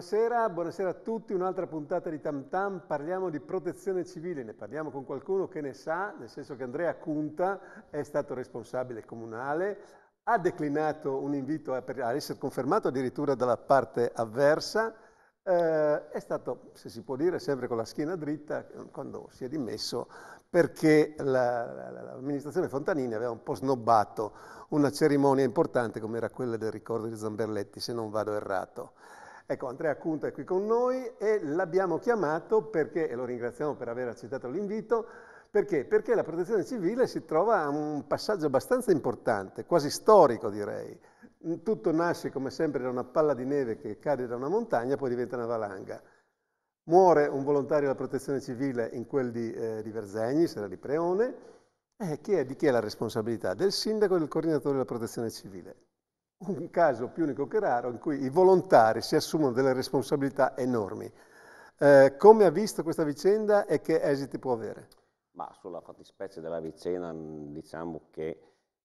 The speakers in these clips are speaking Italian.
Buonasera, buonasera a tutti, un'altra puntata di Tam Tam, parliamo di protezione civile, ne parliamo con qualcuno che ne sa, nel senso che Andrea Cunta è stato responsabile comunale, ha declinato un invito ad essere confermato addirittura dalla parte avversa, eh, è stato, se si può dire, sempre con la schiena dritta quando si è dimesso perché la, la, l'amministrazione Fontanini aveva un po' snobbato una cerimonia importante come era quella del ricordo di Zamberletti, se non vado errato. Ecco, Andrea Cunta è qui con noi e l'abbiamo chiamato perché, e lo ringraziamo per aver accettato l'invito, perché? Perché la protezione civile si trova a un passaggio abbastanza importante, quasi storico direi. Mm, tutto nasce come sempre da una palla di neve che cade da una montagna e poi diventa una valanga. Muore un volontario della protezione civile in quel di, eh, di Verzegni, sarà di Preone, eh, chi è, di chi è la responsabilità? Del sindaco e del coordinatore della protezione civile un caso più unico che raro in cui i volontari si assumono delle responsabilità enormi. Eh, come ha visto questa vicenda e che esiti può avere? Ma sulla fattispecie della vicenda mm, diciamo che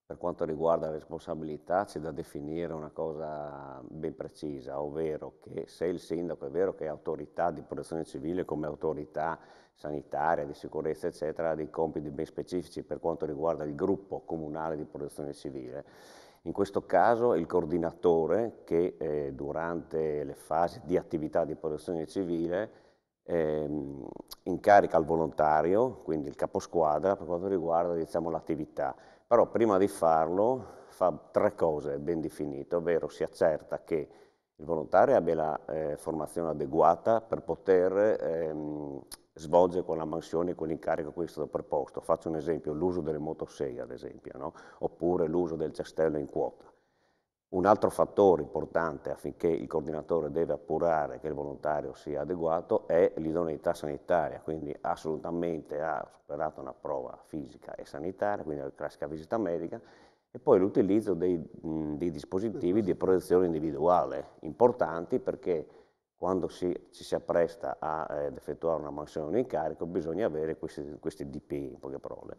per quanto riguarda la responsabilità c'è da definire una cosa ben precisa, ovvero che se il sindaco è vero che è autorità di protezione civile come autorità sanitaria, di sicurezza eccetera, ha dei compiti ben specifici per quanto riguarda il gruppo comunale di protezione civile, in questo caso il coordinatore che eh, durante le fasi di attività di protezione civile ehm, incarica il volontario, quindi il caposquadra, per quanto riguarda diciamo, l'attività. Però prima di farlo fa tre cose ben definite, ovvero si accerta che il volontario abbia la eh, formazione adeguata per poter ehm, svolge con la mansione e con l'incarico che è stato preposto. Faccio un esempio, l'uso delle motoseghe ad esempio, no? oppure l'uso del cestello in quota. Un altro fattore importante affinché il coordinatore deve appurare che il volontario sia adeguato è l'idoneità sanitaria, quindi assolutamente ha superato una prova fisica e sanitaria, quindi la classica visita medica, e poi l'utilizzo dei, dei dispositivi di protezione individuale, importanti perché quando si, ci si appresta a, eh, ad effettuare una mansione o un incarico bisogna avere questi, questi DP, in poche parole.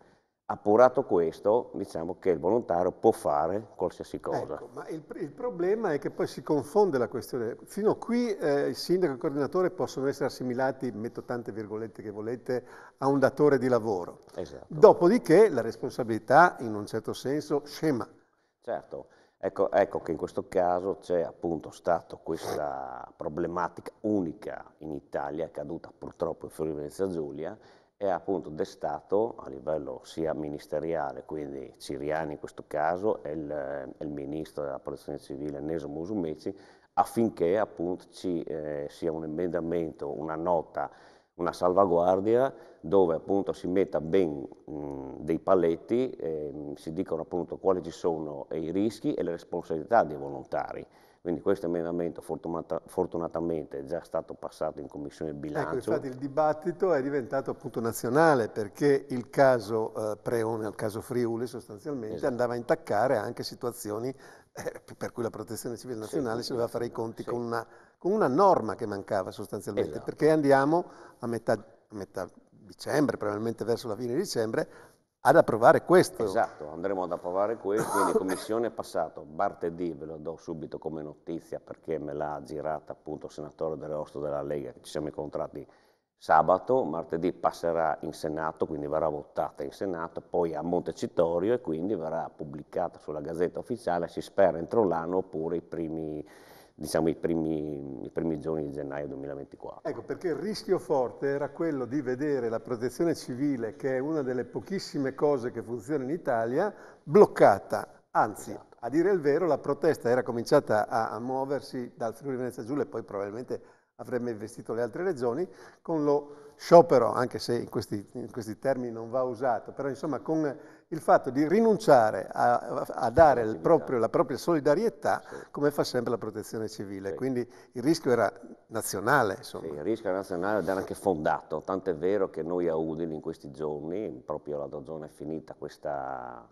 Appurato questo, diciamo che il volontario può fare qualsiasi cosa. Ecco, ma il, il, problema è che poi si confonde la questione. Fino a qui eh, il sindaco e il coordinatore possono essere assimilati, metto tante virgolette che volete, a un datore di lavoro. Esatto. Dopodiché la responsabilità, in un certo senso, scema. Certo. Ecco, ecco, che in questo caso c'è appunto stata questa problematica unica in Italia, accaduta purtroppo in Friuli Venezia Giulia, e ha appunto destato a livello sia ministeriale, quindi Ciriani in questo caso, e il, il, ministro della protezione civile Ennesio Musumeci, affinché appunto ci eh, sia un emendamento, una nota una salvaguardia dove appunto si metta ben mh, dei paletti, eh, si dicono appunto quali ci sono i rischi e le responsabilità dei volontari. Quindi questo emendamento fortunata, fortunatamente è già stato passato in Commissione ecco, Bilancio. Ecco, infatti il dibattito è diventato appunto nazionale perché il caso eh, Preone, il caso Friuli sostanzialmente, esatto. andava a intaccare anche situazioni eh, per cui la protezione civile nazionale sì, si doveva fare i conti sì. con una con una norma che mancava sostanzialmente, esatto. perché andiamo a metà, a metà, dicembre, probabilmente verso la fine di dicembre, ad approvare questo. Esatto, andremo ad approvare questo, quindi commissione è passato, martedì ve lo do subito come notizia perché me l'ha girata appunto il senatore dell'Osto della Lega, che ci siamo incontrati sabato, martedì passerà in Senato, quindi verrà votata in Senato, poi a Montecitorio e quindi verrà pubblicata sulla Gazzetta Ufficiale, si spera entro l'anno oppure i primi diciamo, i, primi, i primi giorni di gennaio 2024. Ecco, perché il rischio forte era quello di vedere la protezione civile, che è una delle pochissime cose che funziona in Italia, bloccata, anzi... Esatto. A dire il vero, la protesta era cominciata a, a muoversi dal Friuli Venezia Giulia e poi probabilmente avrebbe investito le altre regioni con lo sciopero, anche se in questi, in questi, termini non va usato, però insomma con il fatto di rinunciare a, a dare proprio, la propria solidarietà sì. come fa sempre la protezione civile. Sì. Quindi il rischio era nazionale. Insomma. Sì, il rischio era nazionale ed era anche fondato, tant'è vero che noi a Udine in questi giorni, proprio la zona è finita questa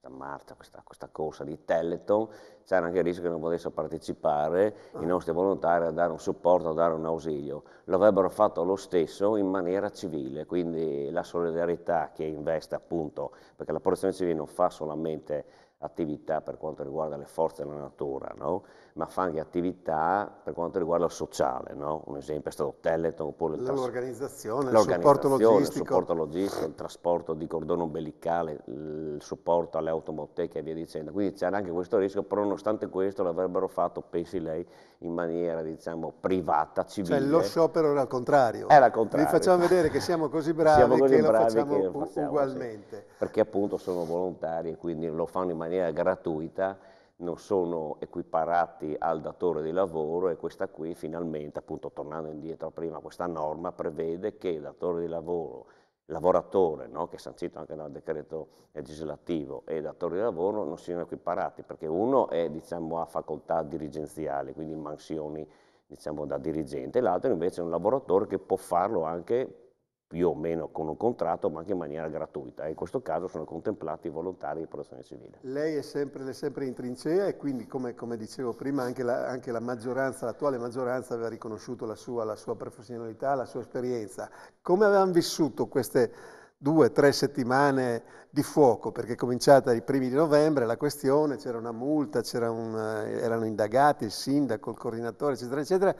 questa marcia, questa, questa corsa di Telethon, c'era anche il rischio che non potessero partecipare i ah. nostri volontari a dare un supporto, a dare un ausilio. Lo avrebbero fatto lo stesso in maniera civile, quindi la solidarietà che investe appunto, perché la protezione civile non fa solamente attività per quanto riguarda le forze della natura, no? ma fa anche attività per quanto riguarda il sociale, no? un esempio è stato Teleton, oppure l'organizzazione, il, il supporto logistico, il supporto logistico, il trasporto di cordone umbilicale, il supporto alle automoteche e via dicendo, quindi c'era anche questo rischio, però nonostante questo l'avrebbero fatto, pensi lei, in maniera diciamo privata, cioè, civile. Cioè lo sciopero era al contrario, era al contrario. vi facciamo vedere che siamo così bravi siamo così che bravi lo facciamo, che lo facciamo ugualmente. Sì. Perché appunto sono volontari e quindi lo fanno in maniera gratuita non sono equiparati al datore di lavoro e questa qui finalmente, appunto tornando indietro a prima, questa norma prevede che il datore di lavoro, lavoratore, no, che è sancito anche dal decreto legislativo, e datore di lavoro non siano equiparati, perché uno è, diciamo, a facoltà dirigenziale, quindi mansioni diciamo, da dirigente, l'altro invece è un lavoratore che può farlo anche più o meno con un contratto, ma anche in maniera gratuita. E in questo caso sono contemplati i volontari di protezione civile. Lei è sempre, è sempre in trincea e quindi, come, come dicevo prima, anche la, anche la maggioranza, l'attuale maggioranza aveva riconosciuto la sua, la sua professionalità, la sua esperienza. Come avevano vissuto queste due, tre settimane di fuoco, perché è cominciata i primi di novembre la questione, c'era una multa, un, eh, erano indagati il sindaco, il coordinatore, eccetera, eccetera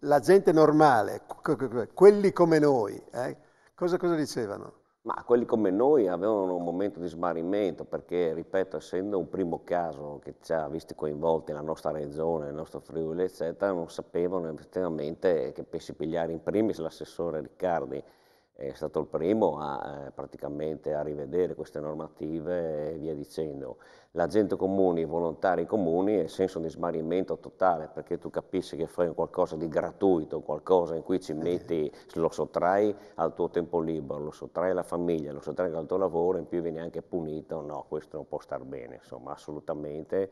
la gente normale, quelli come noi, eh, cosa, cosa, dicevano? Ma quelli come noi avevano un momento di smarrimento perché, ripeto, essendo un primo caso che ci ha visti coinvolti la nostra regione, il nostro Friuli, eccetera, non sapevano effettivamente che pensi pigliare in primis l'assessore Riccardi, è stato il primo a eh, praticamente a rivedere queste normative e via dicendo. La gente comune, i volontari comuni è senso di smarrimento totale perché tu capisci che fai qualcosa di gratuito, qualcosa in cui ci eh metti, lo sottrai al tuo tempo libero, lo sottrai alla famiglia, lo sottrai al tuo lavoro, in più vieni anche punito, no, questo non può star bene, insomma, assolutamente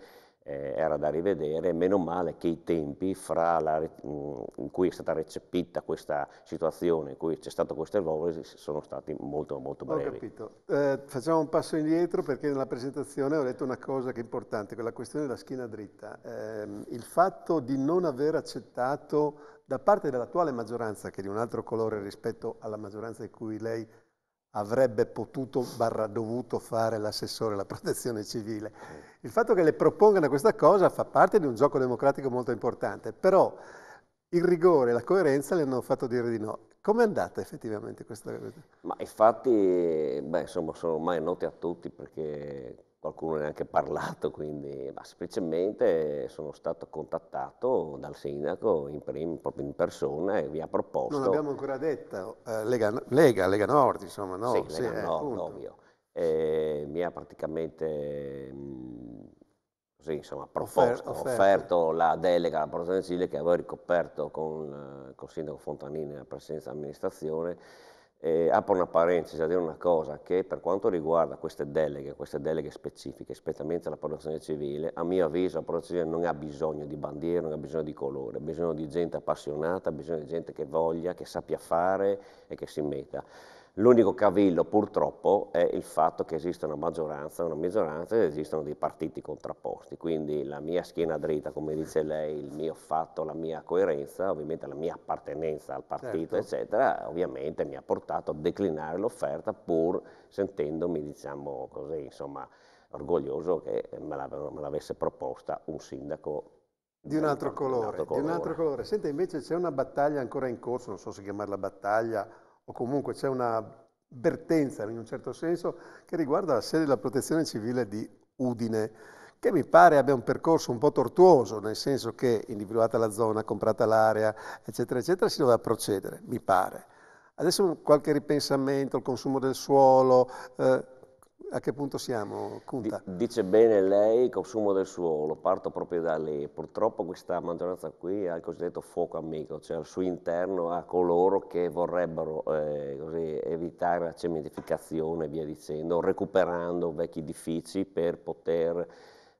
eh, era da rivedere, meno male che i tempi la, mm, in cui è stata recepita questa situazione, in cui c'è stato questo evolvere, sono stati molto molto brevi. Ho capito. Eh, facciamo un passo indietro perché nella presentazione ho detto una cosa che è importante, quella questione della schiena dritta. Eh, il fatto di non aver accettato da parte dell'attuale maggioranza, che è di un altro colore rispetto alla maggioranza di cui lei avrebbe potuto barra dovuto fare l'assessore alla protezione civile. Il fatto che le propongano questa cosa fa parte di un gioco democratico molto importante, però il rigore e la coerenza le hanno fatto dire di no. Come è andata effettivamente questa cosa? Ma infatti, beh, insomma, sono ormai noti a tutti perché qualcuno neanche parlato, quindi ma semplicemente sono stato contattato dal sindaco in prim, proprio in persona e vi ha proposto... Non l'abbiamo ancora detta, eh, Lega, Lega, Lega, Nord, insomma, no? Sì, Lega eh, Nord, ovvio. E mi ha praticamente mh, mm, così, insomma, proposto, Offer, offerto la delega alla Protezione Civile che avevo ricoperto con, con il sindaco Fontanini nella presidenza dell'amministrazione eh, apro una parentesi a dire una cosa, che per quanto riguarda queste deleghe, queste deleghe specifiche, specialmente alla protezione civile, a mio avviso la protezione civile non ha bisogno di bandiere, non ha bisogno di colore, ha bisogno di gente appassionata, ha bisogno di gente che voglia, che sappia fare e che si metta. L'unico cavillo purtroppo è il fatto che esista una maggioranza, una maggioranza ed esistono dei partiti contrapposti, quindi la mia schiena dritta, come dice lei, il mio fatto, la mia coerenza, ovviamente la mia appartenenza al partito, certo. eccetera, ovviamente mi ha portato a declinare l'offerta pur sentendomi, diciamo così, insomma, orgoglioso che me, l'avesse proposta un sindaco di un altro colore. Un altro colore. Di un altro colore. Senta, invece c'è una battaglia ancora in corso, non so se chiamarla battaglia o comunque c'è una vertenza in un certo senso che riguarda la sede della protezione civile di Udine, che mi pare abbia un percorso un po' tortuoso, nel senso che individuata la zona, comprata l'area, eccetera, eccetera, si doveva procedere, mi pare. Adesso qualche ripensamento, il consumo del suolo, eh, a che punto siamo, Kunta? Dice bene lei, consumo del suolo, parto proprio da lì. Purtroppo questa maggioranza qui ha il cosiddetto fuoco amico, cioè al suo interno ha coloro che vorrebbero eh, così, evitare la cementificazione e via dicendo, recuperando vecchi edifici per poter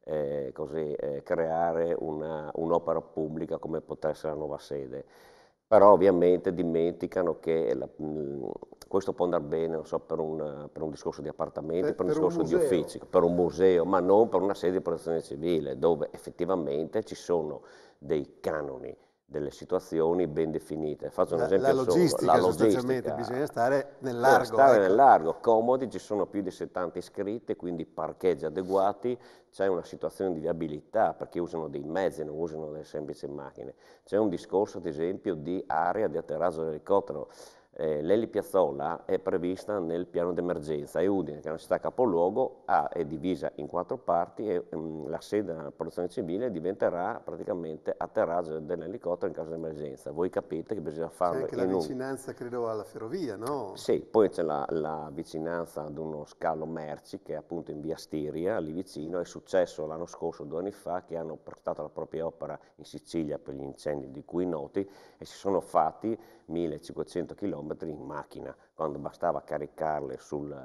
eh, così, eh, creare un'opera un pubblica come potrà essere la nuova sede però ovviamente dimenticano che la, questo può andare bene so, per, un, per, un, discorso di appartamenti, per, per un discorso un di uffici, per un museo, ma non per una sede di protezione civile, dove effettivamente ci sono dei canoni delle situazioni ben definite. Faccio un la, esempio la logistica, solo. La logistica, bisogna stare nel largo. stare ecco. nel largo, comodi, ci sono più di 70 iscritti, quindi parcheggi adeguati, c'è una situazione di viabilità perché usano dei mezzi, non usano delle semplici macchine. C'è un discorso, ad esempio, di area di atterraggio dell'elicottero eh, Lelli Piazzola è prevista nel piano d'emergenza e Udine, che è una città capoluogo, ha, è divisa in quattro parti e mh, mm, la sede della protezione civile diventerà praticamente atterraggio dell'elicottero in caso di emergenza. Voi capite che bisogna farlo C'è anche la vicinanza, un... credo, alla ferrovia, no? Sì, poi c'è la, la, vicinanza ad uno scalo merci che è appunto in via Stiria, lì vicino. È successo l'anno scorso, due anni fa, che hanno portato la propria opera in Sicilia per gli incendi di cui noti e si sono fatti 1500 km km in macchina, quando bastava caricarle sul,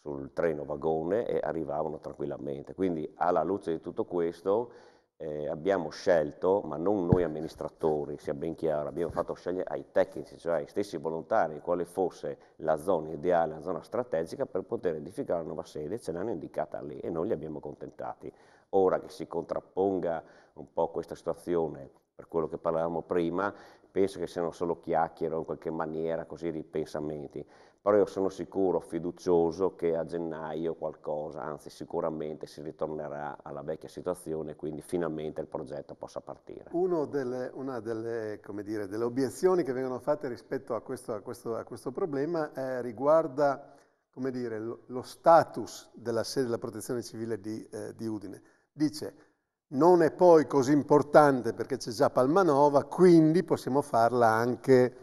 sul treno vagone e arrivavano tranquillamente. Quindi alla luce di tutto questo eh, abbiamo scelto, ma non noi amministratori, sia ben chiaro, abbiamo fatto scegliere ai tecnici, cioè ai stessi volontari, quale fosse la zona ideale, la zona strategica per poter edificare la nuova sede, ce l'hanno indicata lì e noi li abbiamo contentati. Ora che si contrapponga un po' questa situazione per quello che parlavamo prima, penso che siano solo chiacchiere o in qualche maniera così ripensamenti, però io sono sicuro, fiducioso che a gennaio qualcosa, anzi sicuramente si ritornerà alla vecchia situazione, quindi finalmente il progetto possa partire. Delle, una delle, dire, delle, obiezioni che vengono fatte rispetto a questo, a questo, a questo problema eh, riguarda dire, lo status della sede della protezione civile di, eh, di Udine. Dice non è poi così importante perché c'è già Palmanova, quindi possiamo farla anche,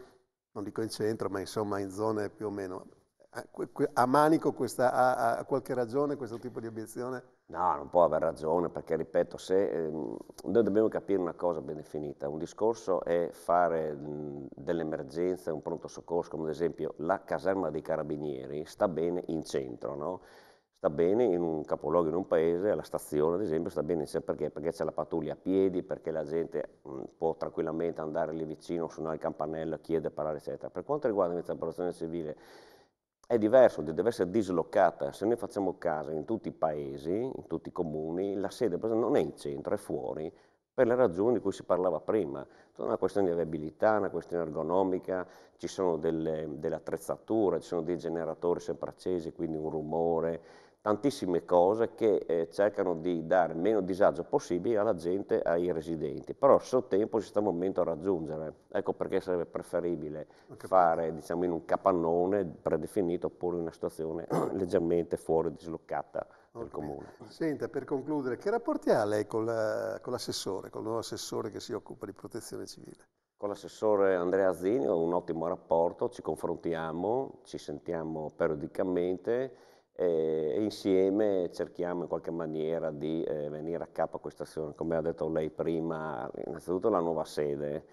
non dico in centro, ma insomma in zone più o meno. A Manico questa, ha, ha qualche ragione questo tipo di obiezione? No, non può aver ragione perché, ripeto, se, eh, noi dobbiamo capire una cosa ben definita. Un discorso è fare dell'emergenza un pronto soccorso, come ad esempio la caserma dei carabinieri sta bene in centro, no? sta bene in un capoluogo, in un paese, alla stazione ad esempio, sta bene perché? Perché c'è la pattuglia a piedi, perché la gente mh, mm, può tranquillamente andare lì vicino, suonare il campanello, chiedere, parlare, eccetera. Per quanto riguarda invece la protezione civile, è diverso, deve essere dislocata. Se noi facciamo casa in tutti i paesi, in tutti i comuni, la sede non è in centro, è fuori, per le ragioni di cui si parlava prima. È una questione di viabilità, una questione ergonomica, ci sono delle, delle attrezzature, ci sono dei generatori sempre accesi, quindi un rumore, tantissime cose che eh, cercano di dare meno disagio possibile alla gente, ai residenti, però il suo tempo si sta un momento a raggiungere, ecco perché sarebbe preferibile fare diciamo, in un capannone predefinito oppure in una situazione leggermente fuori dislocata okay. del comune. Senta, per concludere, che rapporti ha lei eh, con l'assessore, la, con, con il nuovo assessore che si occupa di protezione civile? Con l'assessore Andrea Zini ho un ottimo rapporto, ci confrontiamo, ci sentiamo periodicamente, e, insieme cerchiamo in qualche maniera di eh, venire a capo a questa situazione. Come ha detto lei prima, innanzitutto la nuova sede,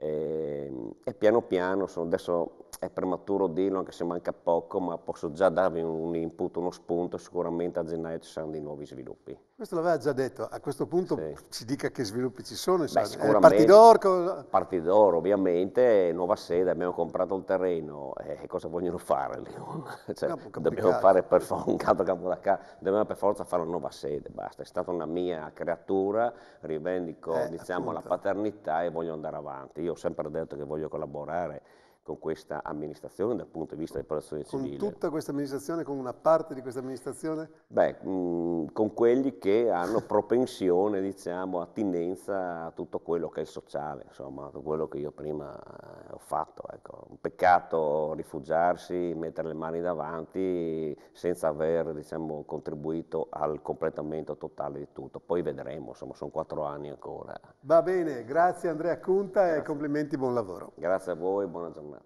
e, ehm, e piano piano, sono, adesso è prematuro dirlo anche se manca poco, ma posso già darvi un input, uno spunto, sicuramente a gennaio ci saranno dei nuovi sviluppi. Questo l'aveva già detto, a questo punto sì. ci dica che sviluppi ci sono, Beh, Partidor? Eh, Partidor ovviamente, nuova sede, abbiamo comprato il terreno, eh, cosa vogliono fare cioè, dobbiamo fare per forza un canto campo da casa, dobbiamo per forza fare una nuova sede, basta, è stata una mia creatura, rivendico eh, diciamo, la paternità e voglio andare avanti. Io io ho sempre detto che voglio collaborare con questa amministrazione dal punto di vista delle protezioni civili. Con tutta questa amministrazione, con una parte di questa amministrazione? Beh, mh, mm, con quelli che hanno propensione, diciamo, attinenza a tutto quello che è il sociale, insomma, quello che io prima eh, ho fatto. Ecco. Un peccato rifugiarsi, mettere le mani davanti senza aver diciamo, contribuito al completamento totale di tutto. Poi vedremo, insomma, sono quattro anni ancora. Va bene, grazie Andrea Cunta grazie. e complimenti, buon lavoro. Grazie a voi, buona giornata.